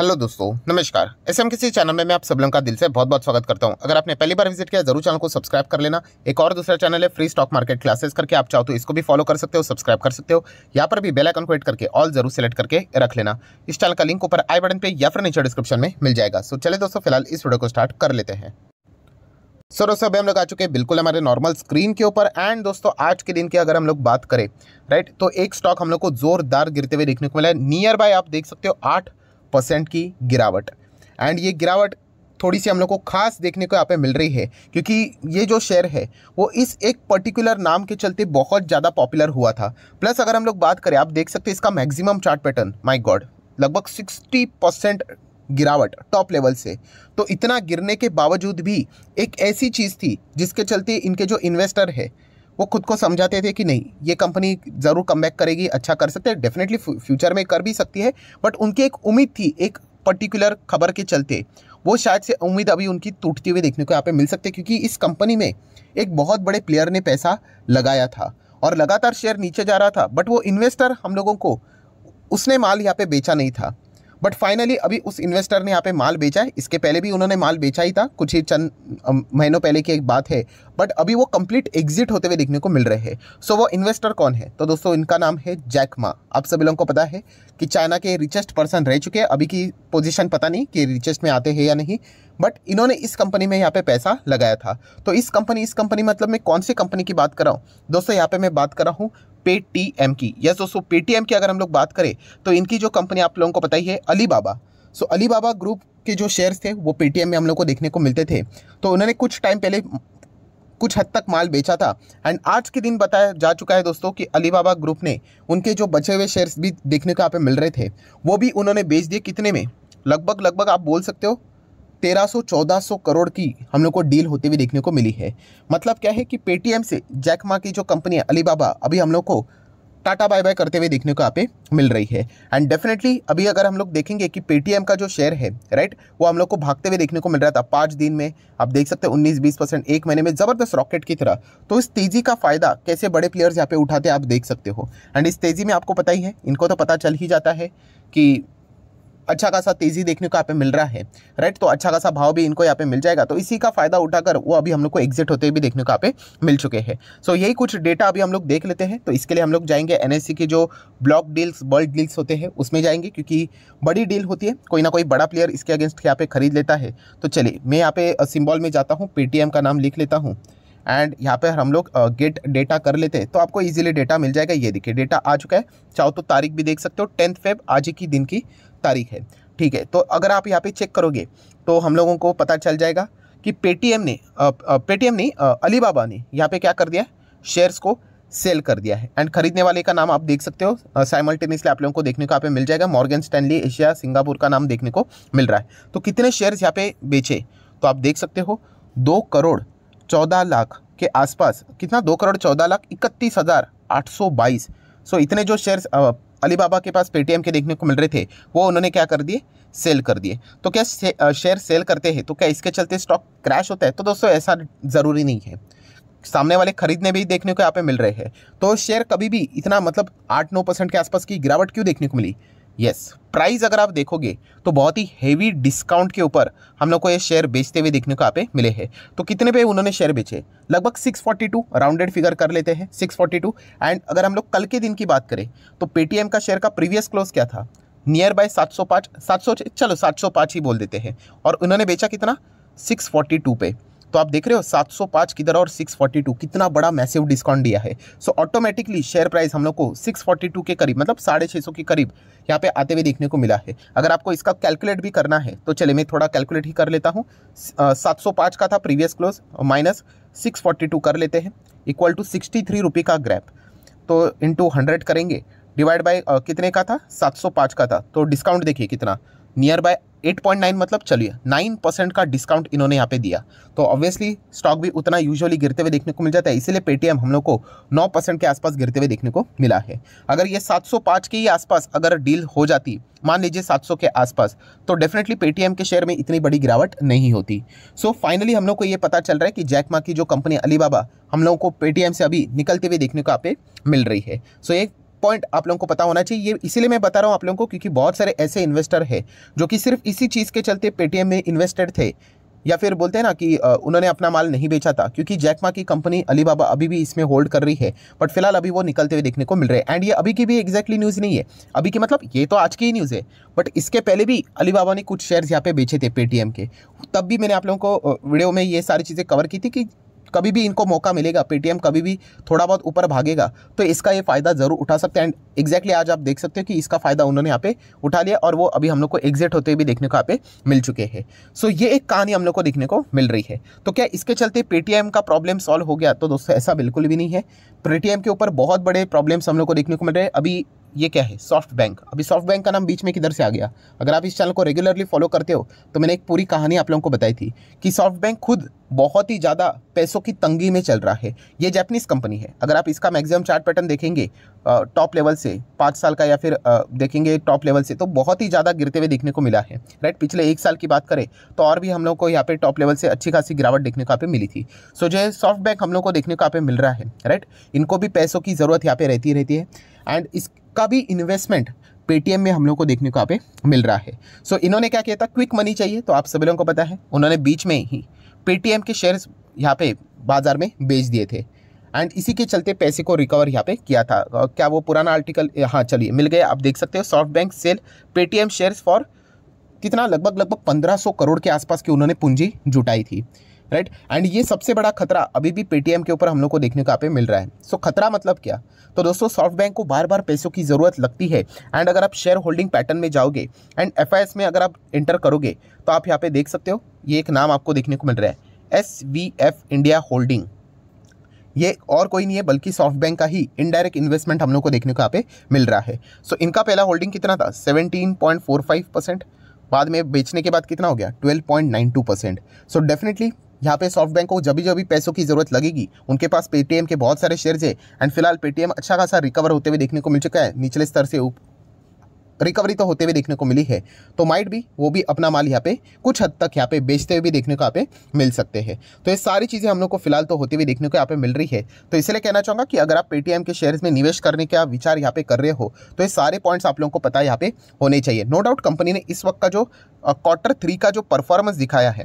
hello दोस्तों नमस्कार S M किसी चैनल में मैं आप सब लोगों का दिल से बहुत बहुत स्वागत करता हूं अगर आपने पहली बार विजिट किया जरूर चैनल को सब्सक्राइब कर लेना एक और दूसरा चैनल है फ्री स्टॉक मार्केट क्लासेस करके आप चाहो तो इसको भी फॉलो कर सकते हो सब्सक्राइब कर सकते हो यहाँ पर भी बेल आइकन को एड करके ऑल जरूर सेलेक्ट करके रख लेना इस चैनल का लिंक ऊपर आई बटन पर या फिर नीचे डिस्क्रिप्शन में मिल जाएगा सो चले दोस्तों फिलहाल इस वीडियो को स्टार्ट कर लेते हैं सो दोस्तों अभी हम लोग आ चुके हैं बिल्कुल हमारे नॉर्मल स्क्रीन के ऊपर एंड दोस्तों आज के दिन की अगर हम लोग बात करें राइट तो एक स्टॉक हम लोग को जोरदार गिरते हुए देखने को मिला है नियर बाय आप देख सकते हो आठ परसेंट की गिरावट एंड ये गिरावट थोड़ी सी हम लोग को खास देखने को यहाँ पे मिल रही है क्योंकि ये जो शेयर है वो इस एक पर्टिकुलर नाम के चलते बहुत ज़्यादा पॉपुलर हुआ था प्लस अगर हम लोग बात करें आप देख सकते हैं इसका maximum chart pattern my god लगभग 60 परसेंट गिरावट टॉप लेवल से तो इतना गिरने के बावजूद भी एक ऐसी चीज़ थी जिसके चलते इनके जो इन्वेस्टर है वो खुद को समझाते थे कि नहीं ये कंपनी ज़रूर कम करेगी अच्छा कर सकते डेफिनेटली फ्यूचर में कर भी सकती है बट उनकी एक उम्मीद थी एक पर्टिकुलर खबर के चलते वो शायद से उम्मीद अभी उनकी टूटती हुई देखने को यहाँ पे मिल सकती है क्योंकि इस कंपनी में एक बहुत बड़े प्लेयर ने पैसा लगाया था और लगातार शेयर नीचे जा रहा था बट वो इन्वेस्टर हम लोगों को उसने माल यहाँ पे बेचा नहीं था बट फाइनली अभी उस इन्वेस्टर ने यहाँ पे माल बेचा है इसके पहले भी उन्होंने माल बेचा ही था कुछ ही चंद महीनों पहले की एक बात है बट अभी वो कंप्लीट एग्जिट होते हुए देखने को मिल रहे हैं सो so, वो इन्वेस्टर कौन है तो दोस्तों इनका नाम है जैक मा आप सभी लोगों को पता है कि चाइना के रिचेस्ट पर्सन रह चुके हैं अभी की पोजिशन पता नहीं कि रिचेस्ट में आते हैं या नहीं बट इन्होंने इस कंपनी में यहाँ पे पैसा लगाया था तो इस कंपनी इस कंपनी मतलब मैं कौन सी कंपनी की बात कर रहा हूँ दोस्तों यहाँ पे मैं बात कर रहा हूँ पेटीएम की यस दोस्तों पेटीएम की अगर हम लोग बात करें तो इनकी जो कंपनी आप लोगों को पता ही है अलीबाबा सो अलीबाबा ग्रुप के जो शेयर्स थे वो पेटीएम में हम लोग को देखने को मिलते थे तो उन्होंने कुछ टाइम पहले कुछ हद तक माल बेचा था एंड आज के दिन बताया जा चुका है दोस्तों कि अलीबाबा ग्रुप ने उनके जो बचे हुए शेयर्स भी देखने को यहाँ पे मिल रहे थे वो भी उन्होंने बेच दिए कितने में लगभग लगभग आप बोल सकते हो 1300-1400 करोड़ की हम लोग को डील होते हुए देखने को मिली है मतलब क्या है कि पेटीएम से जैक माँ की जो कंपनी है अलीबाबा अभी हम लोग को टाटा बाय बाय करते हुए देखने को यहाँ पे मिल रही है एंड डेफिनेटली अभी अगर हम लोग देखेंगे कि पेटीएम का जो शेयर है राइट वो हम लोग को भागते हुए देखने को मिल रहा था पाँच दिन में आप देख सकते हैं उन्नीस बीस परसेंट एक महीने में ज़बरदस्त रॉकेट की तरह तो इस तेज़ी का फायदा कैसे बड़े प्लेयर्स यहाँ पे उठाते आप देख सकते हो एंड इस तेज़ी में आपको पता ही है इनको तो पता चल ही जाता है कि अच्छा खासा तेज़ी देखने को यहाँ पे मिल रहा है राइट तो अच्छा खासा भाव भी इनको यहाँ पे मिल जाएगा तो इसी का फ़ायदा उठाकर वो अभी हम लोग को एग्जिट होते भी देखने को यहाँ पे मिल चुके हैं सो so, यही कुछ डेटा अभी हम लोग देख लेते हैं तो इसके लिए हम लोग जाएंगे एन के जो ब्लॉक डील्स बल्ड डील्स होते हैं उसमें जाएंगे क्योंकि बड़ी डील होती है कोई ना कोई बड़ा प्लेयर इसके अगेंस्ट यहाँ पे खरीद लेता है तो चलिए मैं यहाँ पे सिम्बॉल में जाता हूँ पेटीएम का नाम लिख लेता हूँ एंड यहाँ पे हम लोग गेट डेटा कर लेते हैं तो आपको इजीली डेटा मिल जाएगा ये देखिए डेटा आ चुका है चाहो तो तारीख भी देख सकते हो टेंथ फेब आज ही की दिन की तारीख है ठीक है तो अगर आप यहाँ पे चेक करोगे तो हम लोगों को पता चल जाएगा कि पेटीएम ने पेटीएम ने अलीबाबा ने यहाँ पे क्या कर दिया शेयर्स को सेल कर दिया है एंड खरीदने वाले का नाम आप देख सकते हो साइमल्टेनियसली आप लोगों को देखने को यहाँ पे मिल जाएगा मॉर्गन स्टैनली एशिया सिंगापुर का नाम देखने को मिल रहा है तो कितने शेयर्स यहाँ पे बेचे तो आप देख सकते हो दो करोड़ चौदह लाख के आसपास कितना दो करोड़ चौदह लाख इकतीस हज़ार आठ सौ बाईस सो इतने जो शेयर्स अलीबाबा के पास पेटीएम के देखने को मिल रहे थे वो उन्होंने क्या कर दिए सेल कर दिए तो क्या शेयर सेल करते हैं तो क्या इसके चलते स्टॉक क्रैश होता है तो दोस्तों ऐसा ज़रूरी नहीं है सामने वाले खरीदने भी देखने को यहाँ पे मिल रहे हैं तो शेयर कभी भी इतना मतलब आठ नौ परसेंट के आसपास की गिरावट क्यों देखने को मिली यस प्राइस अगर आप देखोगे तो बहुत ही हेवी डिस्काउंट के ऊपर हम लोग को ये शेयर बेचते हुए देखने को आप मिले हैं तो कितने पे उन्होंने शेयर बेचे लगभग 642 राउंडेड फिगर कर लेते हैं 642 एंड अगर हम लोग कल के दिन की बात करें तो पेटीएम का शेयर का प्रीवियस क्लोज क्या था नियर बाय सात सौ पाँच सात सौ चलो सात सौ पाँच ही बोल देते हैं और उन्होंने बेचा कितना सिक्स फोर्टी टू पे तो आप देख रहे हो 705 किधर और 642 कितना बड़ा मैसिव डिस्काउंट दिया है सो ऑटोमेटिकली शेयर प्राइस हम लोग को 642 के करीब मतलब साढ़े छः सौ के करीब यहाँ पे आते हुए देखने को मिला है अगर आपको इसका कैलकुलेट भी करना है तो चले मैं थोड़ा कैलकुलेट ही कर लेता हूँ सात का था प्रीवियस क्लोज माइनस सिक्स कर लेते हैं इक्वल टू सिक्सटी थ्री का ग्रैप तो इंटू हंड्रेड करेंगे डिवाइड बाई कितने का था सात का था तो डिस्काउंट देखिए कितना नियर बाय 8.9 मतलब चलिए 9 परसेंट का डिस्काउंट इन्होंने यहाँ पे दिया तो ऑब्वियसली स्टॉक भी उतना यूजुअली गिरते हुए देखने को मिल जाता है इसीलिए पेटीएम हम लोग को 9 परसेंट के आसपास गिरते हुए देखने को मिला है अगर ये 705 के ही आसपास अगर डील हो जाती मान लीजिए 700 के आसपास तो डेफिनेटली पेटीएम के शेयर में इतनी बड़ी गिरावट नहीं होती सो so, फाइनली हम लोग को ये पता चल रहा है कि जैकमा की जो कंपनी अलीबाबा हम लोगों को पेटीएम से अभी निकलते हुए देखने को आप मिल रही है सो so, एक पॉइंट आप लोगों को पता होना चाहिए ये इसीलिए मैं बता रहा हूँ आप लोगों को क्योंकि बहुत सारे ऐसे इन्वेस्टर हैं जो कि सिर्फ इसी चीज़ के चलते पेटीएम में इन्वेस्टेड थे या फिर बोलते हैं ना कि उन्होंने अपना माल नहीं बेचा था क्योंकि जैकमा की कंपनी अलीबाबा अभी भी इसमें होल्ड कर रही है बट फिलहाल अभी वो निकलते हुए देखने को मिल रहे हैं एंड ये अभी की भी एक्जैक्टली न्यूज़ नहीं है अभी की मतलब ये तो आज की ही न्यूज़ है बट इसके पहले भी अलीबाबा ने कुछ शेयर्स यहाँ पे बेचे थे पेटीएम के तब भी मैंने आप लोगों को वीडियो में ये सारी चीज़ें कवर की थी कि कभी भी इनको मौका मिलेगा पेटीएम कभी भी थोड़ा बहुत ऊपर भागेगा तो इसका ये फ़ायदा ज़रूर उठा सकते हैं एंड एग्जैक्टली आज आप देख सकते हो कि इसका फ़ायदा उन्होंने यहाँ पे उठा लिया और वो अभी हम लोग को एग्जिट होते भी देखने को यहाँ पे मिल चुके हैं सो ये एक कहानी हम लोग को देखने को मिल रही है तो क्या इसके चलते पेटीएम का प्रॉब्लम सॉल्व हो गया तो दोस्तों ऐसा बिल्कुल भी नहीं है पेटीएम के ऊपर बहुत बड़े प्रॉब्लम्स हम लोग को देखने को मिल रहे हैं अभी ये क्या है सॉफ्ट बैंक अभी सॉफ्ट बैंक का नाम बीच में किधर से आ गया अगर आप इस चैनल को रेगुलरली फॉलो करते हो तो मैंने एक पूरी कहानी आप लोगों को बताई थी कि सॉफ्ट बैंक खुद बहुत ही ज़्यादा पैसों की तंगी में चल रहा है ये जैपनीज़ कंपनी है अगर आप इसका मैक्सिमम चार्ट पैटर्न देखेंगे टॉप लेवल से पाँच साल का या फिर देखेंगे टॉप लेवल से तो बहुत ही ज़्यादा गिरते हुए देखने को मिला है राइट पिछले एक साल की बात करें तो और भी हम लोग को यहाँ पे टॉप लेवल से अच्छी खासी गिरावट देखने को यहाँ पे मिली थी सो जो है सॉफ्ट बैंक हम लोग को देखने को यहाँ पे मिल रहा है राइट इनको भी पैसों की ज़रूरत यहाँ पे रहती रहती है एंड इस का भी इन्वेस्टमेंट पेटीएम में हम लोग को देखने को आप मिल रहा है सो so, इन्होंने क्या किया था क्विक मनी चाहिए तो आप सभी लोगों को पता है उन्होंने बीच में ही पेटीएम के शेयर्स यहाँ पे बाजार में बेच दिए थे एंड इसी के चलते पैसे को रिकवर यहाँ पे किया था क्या वो पुराना आर्टिकल हाँ चलिए मिल गया आप देख सकते हो SoftBank sell Paytm shares for कितना लगभग लगभग सौ करोड़ के आसपास की उन्होंने पूंजी जुटाई थी राइट एंड ये सबसे बड़ा खतरा अभी भी पेटीएम के ऊपर हम लोग को देखने को आप मिल रहा है सो so, खतरा मतलब क्या तो दोस्तों सॉफ्ट बैंक को बार बार पैसों की ज़रूरत लगती है एंड अगर आप शेयर होल्डिंग पैटर्न में जाओगे एंड एफ में अगर आप इंटर करोगे तो आप यहाँ पे देख सकते हो ये एक नाम आपको देखने को मिल रहा है S V F India holding ये और कोई नहीं है बल्कि सॉफ्ट बैंक का ही इनडायरेक्ट इन्वेस्टमेंट हम लोग को देखने को यहाँ पे मिल रहा है सो so, इनका पहला होल्डिंग कितना था 17.45 परसेंट बाद में बेचने के बाद कितना हो गया 12.92 परसेंट सो डेफिनेटली यहाँ पे सॉफ्ट बैंक को जब भी जब भी पैसों की जरूरत लगेगी उनके पास पेटीएम के बहुत सारे शेयर्स है एंड फिलहाल पेटीएम अच्छा खासा रिकवर होते हुए देखने को मिल चुका है निचले स्तर से उप रिकवरी तो होते हुए देखने को मिली है तो माइट भी वो भी अपना माल यहाँ पे कुछ हद तक यहाँ पे बेचते हुए भी देखने को यहाँ पे मिल सकते हैं तो ये सारी चीज़ें हम लोग को फिलहाल तो होते हुए देखने को यहाँ पे मिल रही है तो इसलिए कहना चाहूँगा कि अगर आप पेटीएम के शेयर्स में निवेश करने का विचार यहाँ पे कर रहे हो तो ये सारे पॉइंट्स आप लोगों को पता यहाँ पे होने चाहिए नो डाउट कंपनी ने इस वक्त का जो क्वार्टर थ्री का जो परफॉर्मेंस दिखाया है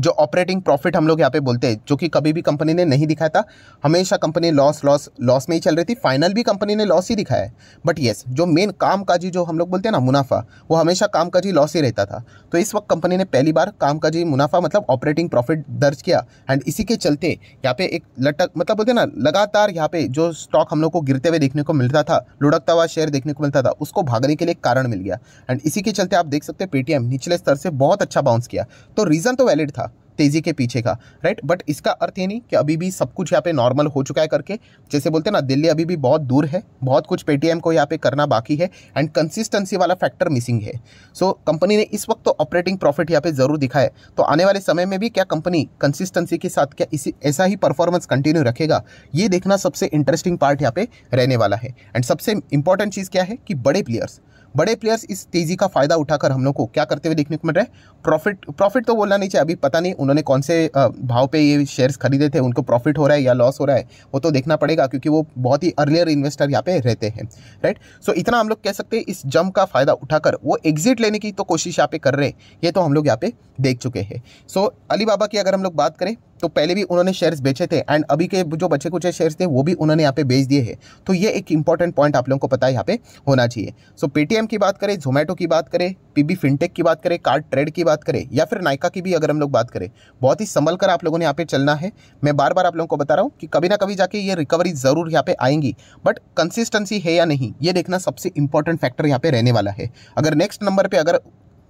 जो ऑपरेटिंग प्रॉफिट हम लोग यहाँ पे बोलते हैं जो कि कभी भी कंपनी ने नहीं दिखाया था हमेशा कंपनी लॉस लॉस लॉस में ही चल रही थी फाइनल भी कंपनी ने लॉस ही दिखाया है बट येस जो मेन कामकाजी जो हम लोग बोलते हैं ना मुनाफा वो हमेशा कामकाजी लॉस ही रहता था तो इस वक्त कंपनी ने पहली बार कामकाजी मुनाफा मतलब ऑपरेटिंग प्रॉफिट दर्ज किया एंड इसी के चलते यहाँ पे एक लटक मतलब बोलते ना लगातार यहाँ पे जो स्टॉक हम लोग को गिरते हुए देखने को मिलता था लुढ़कता हुआ शेयर देखने को मिलता था उसको भागने के लिए कारण मिल गया एंड इसी के चलते आप देख सकते हैं पेटीएम निचले स्तर से बहुत अच्छा बाउंस किया तो रीज़न तो वैलिड था तेज़ी के पीछे का राइट बट इसका अर्थ ये नहीं कि अभी भी सब कुछ यहाँ पे नॉर्मल हो चुका है करके जैसे बोलते हैं ना दिल्ली अभी भी बहुत दूर है बहुत कुछ पेटीएम को यहाँ पे करना बाकी है एंड कंसिस्टेंसी वाला फैक्टर मिसिंग है सो so, कंपनी ने इस वक्त तो ऑपरेटिंग प्रॉफिट यहाँ पे ज़रूर दिखाया तो आने वाले समय में भी क्या कंपनी कंसिस्टेंसी के साथ क्या इसी ऐसा ही परफॉर्मेंस कंटिन्यू रखेगा ये देखना सबसे इंटरेस्टिंग पार्ट यहाँ पे रहने वाला है एंड सबसे इंपॉर्टेंट चीज़ क्या है कि बड़े प्लेयर्स बड़े प्लेयर्स इस तेज़ी का फ़ायदा उठाकर हम लोग को क्या करते हुए देखने को मिल रहा है प्रॉफिट प्रॉफिट तो बोलना नहीं चाहिए अभी पता नहीं उन्होंने कौन से भाव पे ये शेयर्स खरीदे थे उनको प्रॉफिट हो रहा है या लॉस हो रहा है वो तो देखना पड़ेगा क्योंकि वो बहुत ही अर्लियर इन्वेस्टर यहाँ पे रहते हैं राइट सो इतना हम लोग कह सकते हैं इस जम का फ़ायदा उठाकर वो एग्जिट लेने की तो कोशिश यहाँ पे कर रहे ये तो हम लोग यहाँ पे देख चुके हैं सो अली की अगर हम लोग बात करें तो पहले भी उन्होंने शेयर्स बेचे थे एंड अभी के जो बचे कुछ शेयर्स थे वो भी उन्होंने यहाँ पे बेच दिए हैं तो ये एक इंपॉर्टेंट पॉइंट आप लोगों को पता है यहाँ पे होना चाहिए सो so, पेटीएम की बात करें जोमेटो की बात करें पीबी फिनटेक की बात करें कार्ड ट्रेड की बात करें या फिर नायका की भी अगर हम लोग बात करें बहुत ही संभल कर आप लोगों ने यहाँ पे चलना है मैं बार बार आप लोगों को बता रहा हूँ कि कभी ना कभी जाके ये रिकवरी ज़रूर यहाँ पे आएंगी बट कंसिस्टेंसी है या नहीं ये देखना सबसे इंपॉर्टेंट फैक्टर यहाँ पे रहने वाला है अगर नेक्स्ट नंबर पर अगर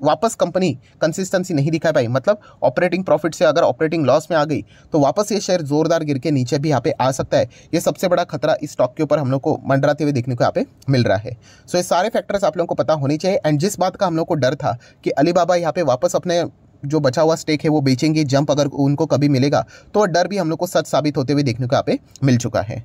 वापस कंपनी कंसिस्टेंसी नहीं दिखा पाई मतलब ऑपरेटिंग प्रॉफिट से अगर ऑपरेटिंग लॉस में आ गई तो वापस ये शेयर जोरदार गिर के नीचे भी यहाँ पे आ सकता है ये सबसे बड़ा खतरा इस स्टॉक के ऊपर हम लोग को मंडराते हुए देखने को यहाँ पे मिल रहा है सो so, ये सारे फैक्टर्स आप लोगों को पता होने चाहिए एंड जिस बात का हम लोग को डर था कि अलीबाबा यहाँ पे वापस अपने जो बचा हुआ स्टेक है वो बेचेंगे जंप अगर उनको कभी मिलेगा तो डर भी हम लोग को सच साबित होते हुए देखने को यहाँ पे मिल चुका है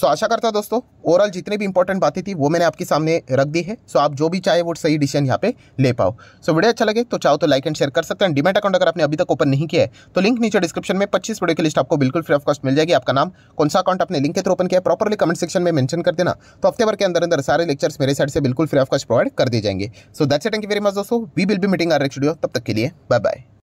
सो आशा करता हूँ दोस्तों ओवरऑल जितनी भी इंपॉर्टेंट बातें थी वो मैंने आपके सामने रख दी है सो आप जो भी चाहे वो सही डिसीजन यहाँ पे ले पाओ सो वीडियो अच्छा लगे तो चाहो तो लाइक एंड शेयर कर सकते हैं डिमेट अकाउंट अगर आपने अभी तक ओपन नहीं किया है तो लिंक नीचे डिस्क्रिप्शन में पच्चीस वीडियो की लिस्ट आपको बिल्कुल फ्री ऑफ कॉस्ट मिल जाएगी आपका नाम कौन सा अकाउंट आपने लिंक के थ्रू ओपन किया प्रॉपरली कमेंट सेक्शन में मेंशन कर देना तो हफ्ते भर के अंदर अंदर सारे लेक्चर्स मेरे साइड से बिल्कुल फ्री ऑफ कॉस्ट प्रोवाइड कर दिए जाएंगे so that's thank you very much दोस्तों we will be meeting our next तब तक के लिए बाय बाय